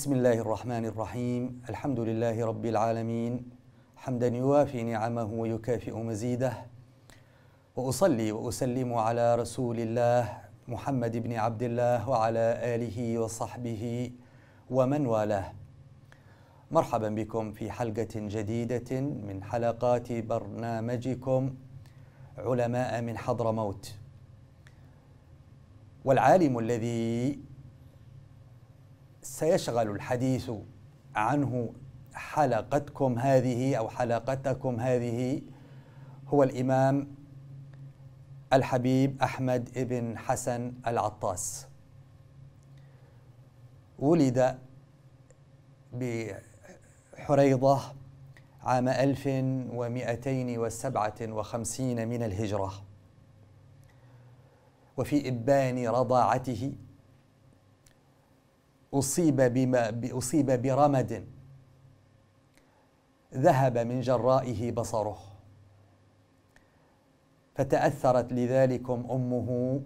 بسم الله الرحمن الرحيم الحمد لله رب العالمين حمدا يوافي نعمه ويكافئ مزيده واصلي واسلم على رسول الله محمد بن عبد الله وعلى اله وصحبه ومن والاه مرحبا بكم في حلقه جديده من حلقات برنامجكم علماء من حضرموت والعالم الذي سيشغل الحديث عنه حلقتكم هذه او حلقتكم هذه هو الامام الحبيب احمد بن حسن العطاس ولد بحريضه عام 1257 من الهجره وفي ابان رضاعته أصيب, بما أصيب برمد ذهب من جرائه بصره فتأثرت لذلكم أمه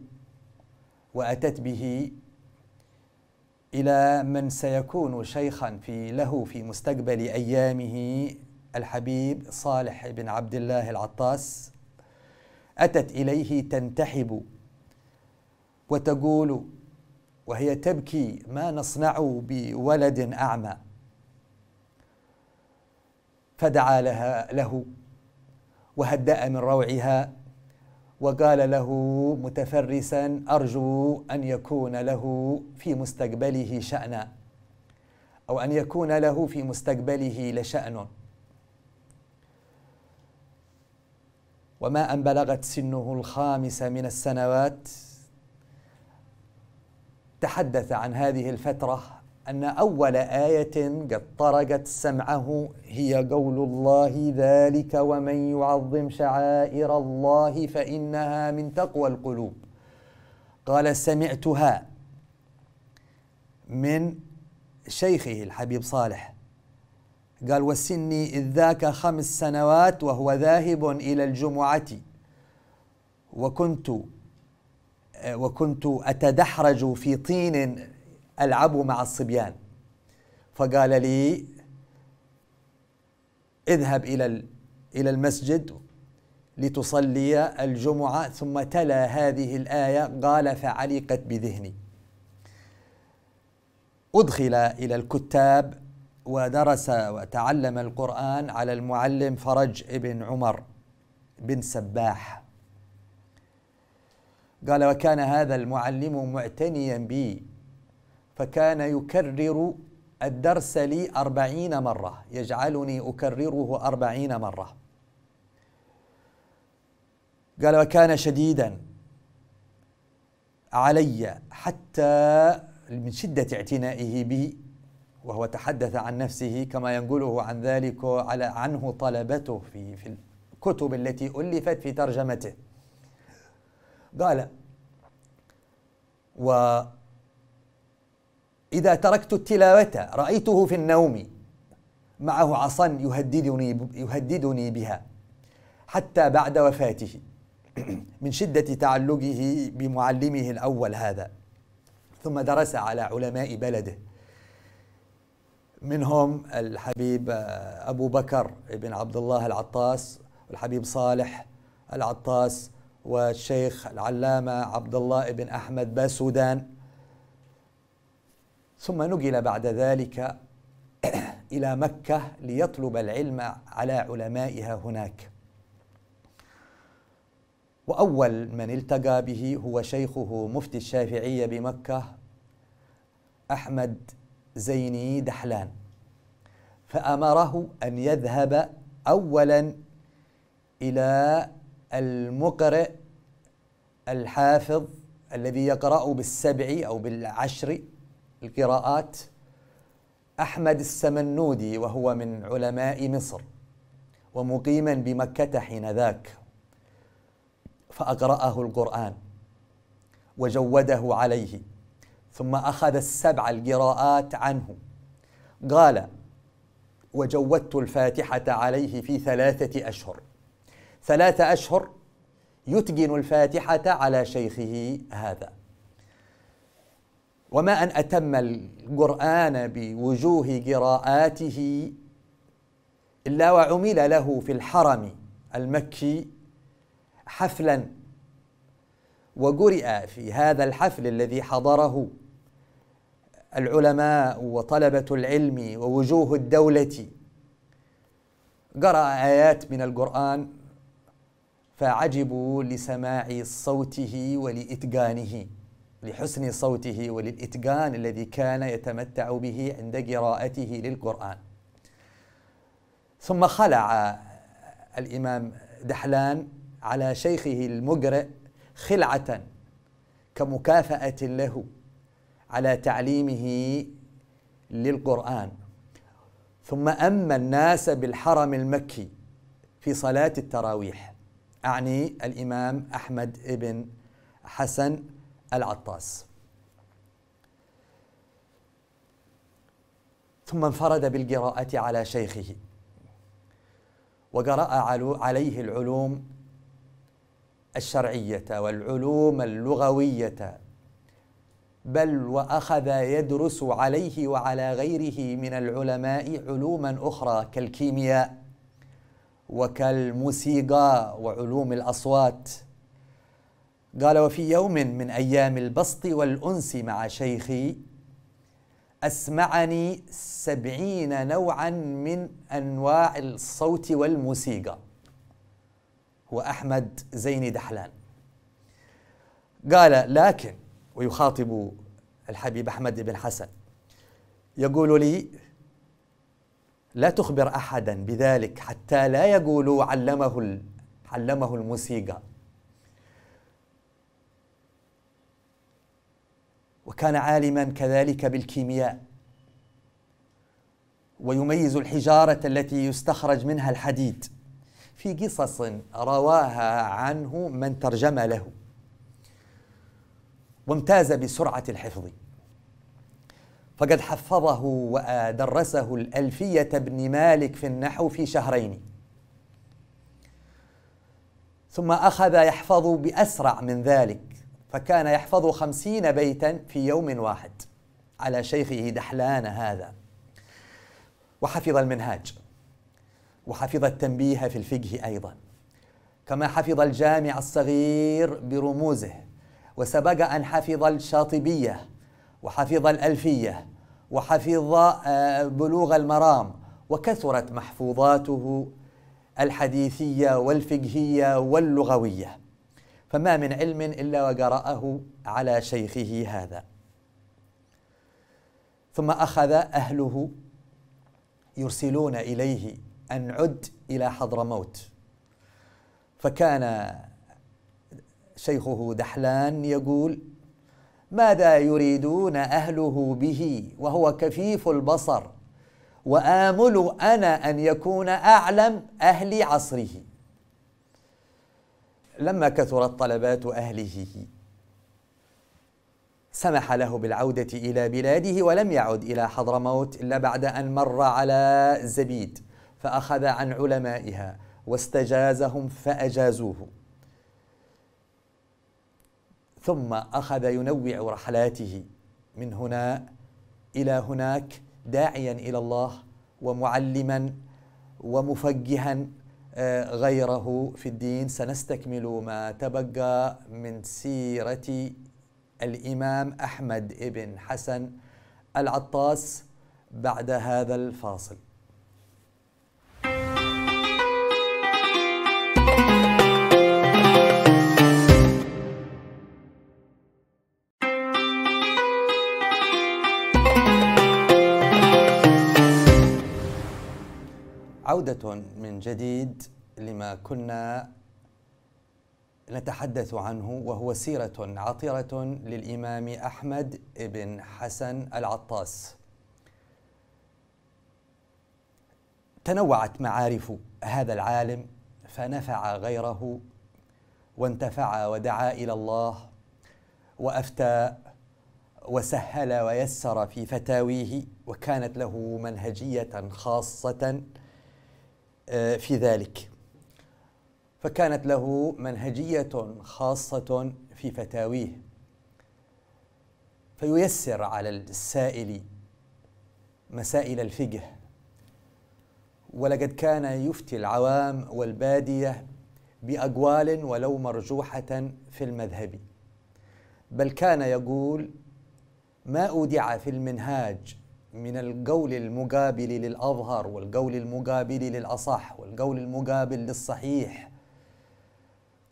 وأتت به إلى من سيكون شيخا في له في مستقبل أيامه الحبيب صالح بن عبد الله العطاس أتت إليه تنتحب وتقول وهي تبكي ما نصنع بولد اعمى فدعا لها له وهدأ من روعها وقال له متفرسا ارجو ان يكون له في مستقبله شأنا او ان يكون له في مستقبله لشأن وما ان بلغت سنه الخامس من السنوات تحدث عن هذه الفترة أن أول آية قد طرقت سمعه هي قول الله ذلك ومن يعظم شعائر الله فإنها من تقوى القلوب قال سمعتها من شيخه الحبيب صالح قال وسني إذ ذاك خمس سنوات وهو ذاهب إلى الجمعة وكنت وكنت أتدحرج في طين ألعب مع الصبيان فقال لي اذهب إلى إلى المسجد لتصلي الجمعة ثم تلا هذه الآية قال فعلقت بذهني أدخل إلى الكتاب ودرس وتعلم القرآن على المعلم فرج بن عمر بن سباح قال وكان هذا المعلم معتنيا بي فكان يكرر الدرس لي أربعين مرة يجعلني أكرره أربعين مرة قال وكان شديدا علي حتى من شدة اعتنائه بي وهو تحدث عن نفسه كما ينقله عن ذلك على عنه طلبته في في الكتب التي ألفت في ترجمته قال و إذا تركت التلاوة رأيته في النوم معه عصا يهددني يهددني بها حتى بعد وفاته من شدة تعلقه بمعلمه الأول هذا ثم درس على علماء بلده منهم الحبيب آه، أبو بكر بن عبد الله العطاس والحبيب صالح العطاس والشيخ العلامة عبد الله بن أحمد باسودان ثم نقل بعد ذلك إلى مكة ليطلب العلم على علمائها هناك وأول من التقى به هو شيخه مفتي الشافعية بمكة أحمد زيني دحلان فأمره أن يذهب أولا إلى المقرئ الحافظ الذي يقرأ بالسبع أو بالعشر القراءات أحمد السمنودي وهو من علماء مصر ومقيما بمكة حين ذاك فأقرأه القرآن وجوده عليه ثم أخذ السبع القراءات عنه قال وجودت الفاتحة عليه في ثلاثة أشهر ثلاثة أشهر يتجن الفاتحة على شيخه هذا وما أن أتم القرآن بوجوه قراءاته إلا وعمل له في الحرم المكي حفلا وقرئ في هذا الحفل الذي حضره العلماء وطلبة العلم ووجوه الدولة قرأ آيات من القرآن فعجبوا لسماع صوته ولإتقانه لحسن صوته وللإتقان الذي كان يتمتع به عند قراءته للقرآن ثم خلع الإمام دحلان على شيخه المقرئ خلعة كمكافأة له على تعليمه للقرآن ثم أما الناس بالحرم المكي في صلاة التراويح أعني الإمام أحمد بن حسن العطاس ثم انفرد بالقراءة على شيخه وقرأ عليه العلوم الشرعية والعلوم اللغوية بل وأخذ يدرس عليه وعلى غيره من العلماء علوما أخرى كالكيمياء وكالموسيقى وعلوم الأصوات قال وفي يوم من أيام البسط والأنس مع شيخي أسمعني سبعين نوعا من أنواع الصوت والموسيقى هو أحمد زيني دحلان قال لكن ويخاطب الحبيب أحمد بن حسن يقول لي لا تخبر احدا بذلك حتى لا يقولوا علمه علمه الموسيقى وكان عالما كذلك بالكيمياء ويميز الحجاره التي يستخرج منها الحديد في قصص رواها عنه من ترجم له وامتاز بسرعه الحفظ فقد حفظه ودرسه الألفية ابن مالك في النحو في شهرين ثم أخذ يحفظ بأسرع من ذلك فكان يحفظ خمسين بيتا في يوم واحد على شيخه دحلان هذا وحفظ المنهاج وحفظ التنبيه في الفقه أيضا كما حفظ الجامع الصغير برموزه وسبق أن حفظ الشاطبية وحفظ الألفية وحفظ آه، بلوغ المرام وكثرت محفوظاته الحديثية والفقهية واللغوية فما من علم إلا وقرأه على شيخه هذا ثم أخذ أهله يرسلون إليه أن عد إلى حضرموت فكان شيخه دحلان يقول ماذا يريدون اهله به وهو كفيف البصر وامل انا ان يكون اعلم اهل عصره لما كثرت طلبات اهله سمح له بالعوده الى بلاده ولم يعد الى حضرموت الا بعد ان مر على زبيد فاخذ عن علمائها واستجازهم فاجازوه ثم اخذ ينوع رحلاته من هنا الى هناك داعيا الى الله ومعلما ومفجها آه، غيره في الدين سنستكمل ما تبقى من سيره الامام احمد بن حسن العطاس بعد هذا الفاصل عودة من جديد لما كنا نتحدث عنه وهو سيرة عطرة للإمام أحمد بن حسن العطاس. تنوعت معارف هذا العالم فنفع غيره وانتفع ودعا إلى الله وأفتى وسهل ويسر في فتاويه وكانت له منهجية خاصة آه، في ذلك فكانت له منهجيه خاصه في فتاويه فييسر على السائل مسائل الفقه ولقد كان يفتي العوام والباديه باقوال ولو مرجوحه في المذهب بل كان يقول ما اودع في المنهاج من القول المقابل للأظهر والقول المقابل للأصح والقول المقابل للصحيح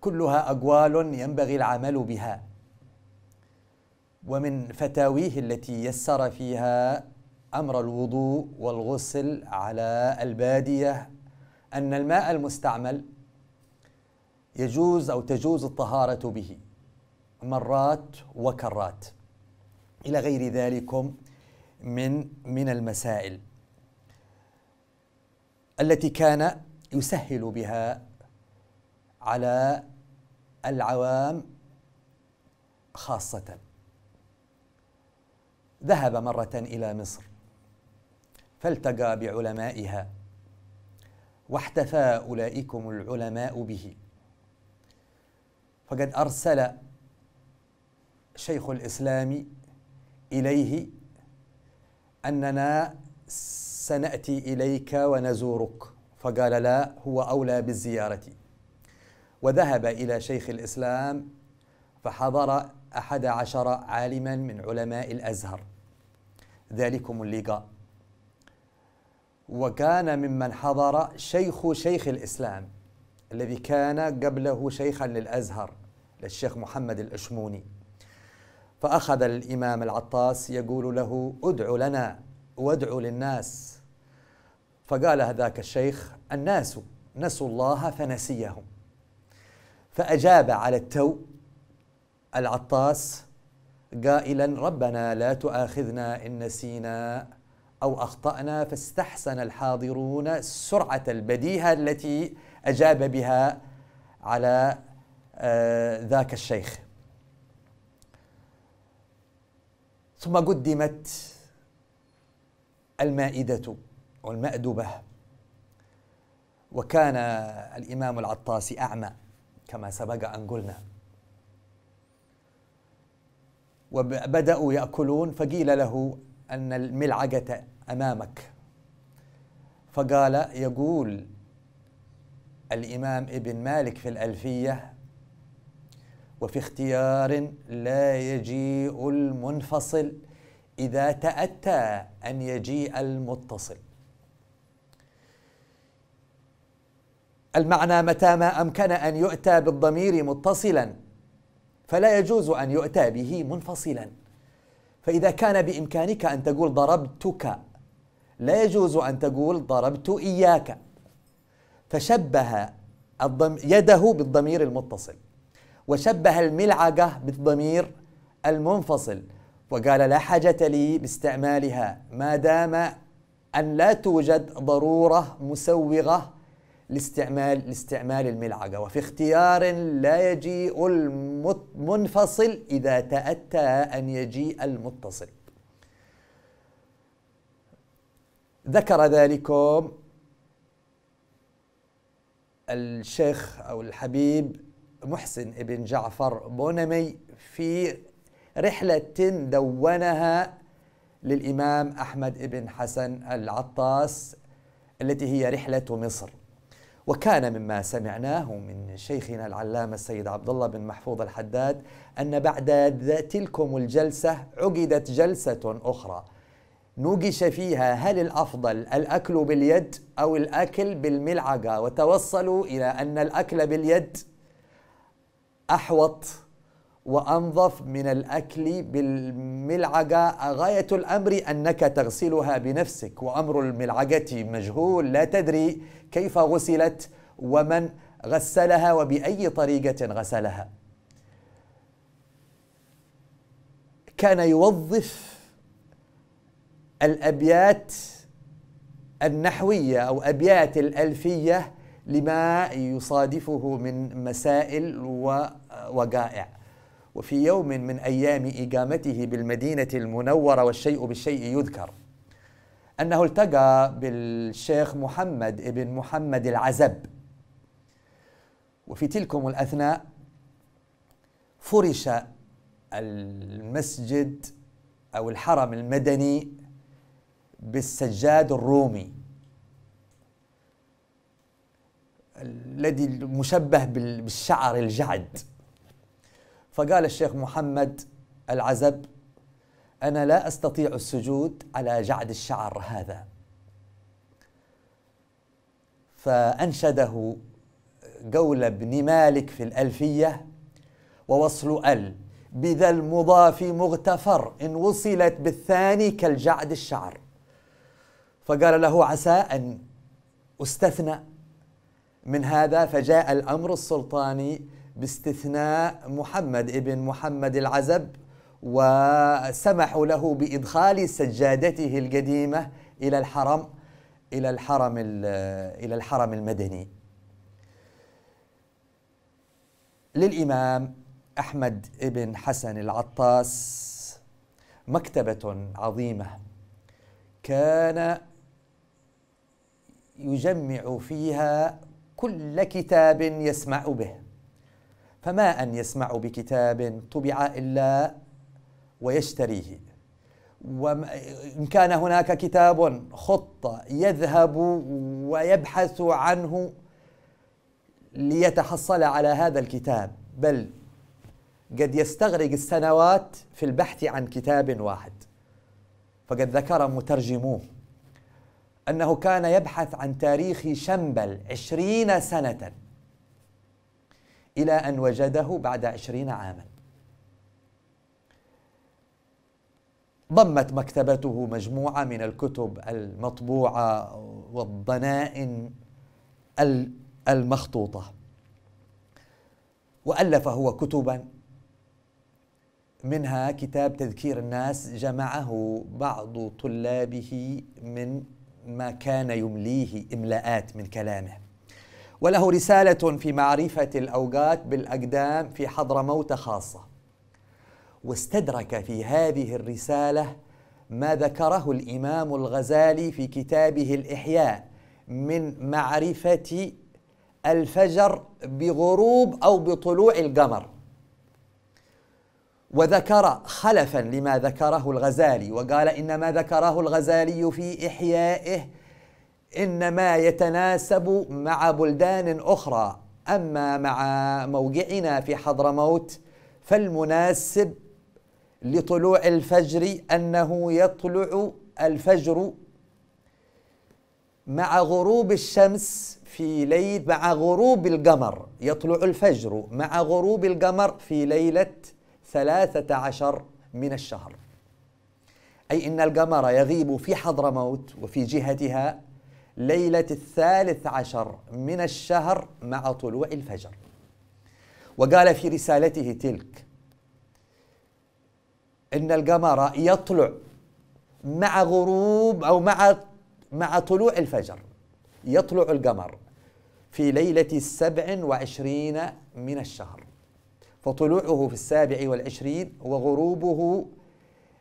كلها أقوال ينبغي العمل بها ومن فتاويه التي يسر فيها أمر الوضوء والغسل على البادية أن الماء المستعمل يجوز أو تجوز الطهارة به مرات وكرات إلى غير ذلكم من من المسائل التي كان يسهل بها على العوام خاصة ذهب مرة إلى مصر فالتقى بعلمائها واحتفى أولئكم العلماء به فقد أرسل شيخ الإسلام إليه أننا سنأتي إليك ونزورك فقال لا هو أولى بالزيارة وذهب إلى شيخ الإسلام فحضر أحد عشر عالما من علماء الأزهر ذلكم اللقاء وكان ممن حضر شيخ شيخ الإسلام الذي كان قبله شيخا للأزهر للشيخ محمد الأشموني فأخذ الإمام العطاس يقول له ادع لنا وادع للناس فقال هذاك الشيخ الناس نسوا الله فنسيهم فأجاب على التو العطاس قائلا ربنا لا تؤاخذنا إن نسينا أو أخطأنا فاستحسن الحاضرون سرعة البديهة التي أجاب بها على آه، ذاك الشيخ ثم قدمت المائدة والمأدبة وكان الإمام العطاسي أعمى كما سبق أن قلنا وبدأوا يأكلون فقيل له أن الملعقة أمامك فقال يقول الإمام ابن مالك في الألفية وفي اختيار لا يجيء المنفصل اذا تاتى ان يجيء المتصل المعنى متى ما امكن ان يؤتى بالضمير متصلا فلا يجوز ان يؤتى به منفصلا فاذا كان بامكانك ان تقول ضربتك لا يجوز ان تقول ضربت اياك فشبه يده بالضمير المتصل وشبه الملعقة بالضمير المنفصل وقال لا حاجة لي باستعمالها ما دام أن لا توجد ضرورة مسوغة لاستعمال لاستعمال الملعقة وفي اختيار لا يجيء المنفصل إذا تأتى أن يجيء المتصل ذكر ذلكم الشيخ أو الحبيب محسن بن جعفر بونمي في رحلة دونها للإمام أحمد بن حسن العطاس التي هي رحلة مصر وكان مما سمعناه من شيخنا العلامة السيد عبد الله بن محفوظ الحداد أن بعد تلكم الجلسة عقدت جلسة أخرى نوقش فيها هل الأفضل الأكل باليد أو الأكل بالملعقة وتوصلوا إلى أن الأكل باليد أحوط وأنظف من الأكل بالملعقة غاية الأمر أنك تغسلها بنفسك وأمر الملعقة مجهول لا تدري كيف غسلت ومن غسلها وبأي طريقة غسلها كان يوظف الأبيات النحوية أو أبيات الألفية لما يصادفه من مسائل ووقائع وفي يوم من ايام اقامته بالمدينه المنوره والشيء بالشيء يذكر انه التقى بالشيخ محمد بن محمد العزب وفي تلكم الاثناء فرش المسجد او الحرم المدني بالسجاد الرومي الذي مشبه بالشعر الجعد فقال الشيخ محمد العزب انا لا استطيع السجود على جعد الشعر هذا فانشده قول ابن مالك في الالفيه ووصل ال بذا المضاف مغتفر ان وصلت بالثاني كالجعد الشعر فقال له عسى ان استثنى من هذا فجاء الأمر السلطاني باستثناء محمد ابن محمد العزب وسمحوا له بإدخال سجادته القديمة إلى الحرم إلى الحرم إلى الحرم المدني للإمام أحمد ابن حسن العطاس مكتبة عظيمة كان يجمع فيها كل كتاب يسمع به فما ان يسمع بكتاب طبع الا ويشتريه وان كان هناك كتاب خطه يذهب ويبحث عنه ليتحصل على هذا الكتاب بل قد يستغرق السنوات في البحث عن كتاب واحد فقد ذكر مترجموه أنه كان يبحث عن تاريخ شنبل عشرين سنة إلى أن وجده بعد عشرين عاما ضمت مكتبته مجموعة من الكتب المطبوعة والضنائن المخطوطة وألف هو كتبا منها كتاب تذكير الناس جمعه بعض طلابه من ما كان يمليه املاءات من كلامه وله رسالة في معرفة الأوقات بالأقدام في حضرموت خاصة واستدرك في هذه الرسالة ما ذكره الإمام الغزالي في كتابه الإحياء من معرفة الفجر بغروب أو بطلوع القمر وذكر خلفا لما ذكره الغزالي وقال إن ما ذكره الغزالي في إحيائه إنما يتناسب مع بلدان أخرى أما مع موقعنا في حضرموت فالمناسب لطلوع الفجر أنه يطلع الفجر مع غروب الشمس في ليل مع غروب القمر يطلع الفجر مع غروب القمر في ليله ثلاثة عشر من الشهر أي إن القمر يغيب في حضرموت وفي جهتها ليلة الثالث عشر من الشهر مع طلوع الفجر وقال في رسالته تلك إن القمر يطلع مع غروب أو مع مع طلوع الفجر يطلع القمر في ليلة السبع وعشرين من الشهر فطلوعه في السابع والعشرين وغروبه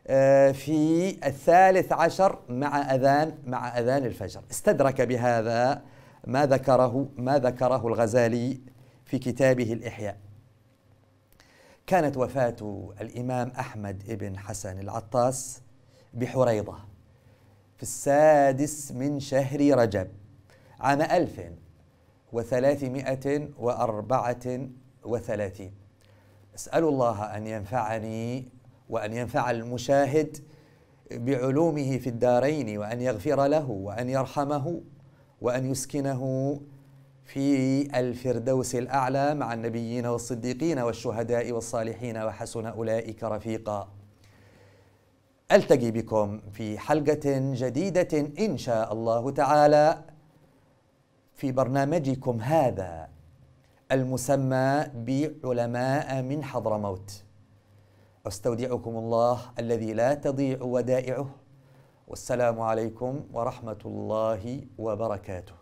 آه، في الثالث عشر مع أذان مع أذان الفجر استدرك بهذا ما ذكره ما ذكره الغزالي في كتابه الإحياء كانت وفاة الإمام أحمد بن حسن العطاس بحريضة في السادس من شهر رجب عام 1334 اسال الله ان ينفعني وان ينفع المشاهد بعلومه في الدارين وان يغفر له وان يرحمه وان يسكنه في الفردوس الاعلى مع النبيين والصديقين والشهداء والصالحين وحسن اولئك رفيقا. التقي بكم في حلقه جديده ان شاء الله تعالى في برنامجكم هذا المسمى بعلماء من حضرموت استودعكم الله الذي لا تضيع ودائعه والسلام عليكم ورحمه الله وبركاته